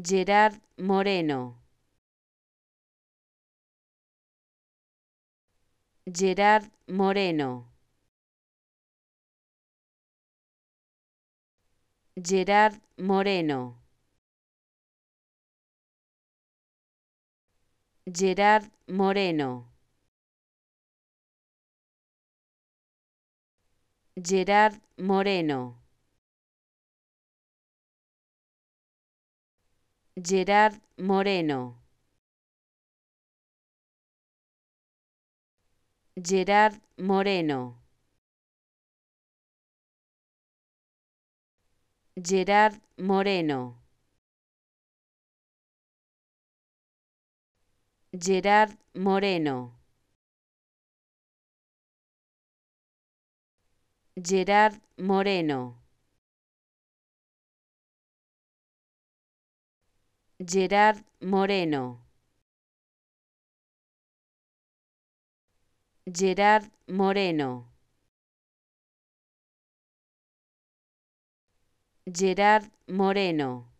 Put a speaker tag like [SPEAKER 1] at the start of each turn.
[SPEAKER 1] Gerard Moreno. Gerard Moreno. Gerard Moreno. Gerard Moreno. Gerard Moreno. Gerard Moreno. Gerard Moreno. Gerard Moreno. Gerard Moreno. Gerard Moreno. Gerard Moreno. Gerard Moreno. Gerard Moreno.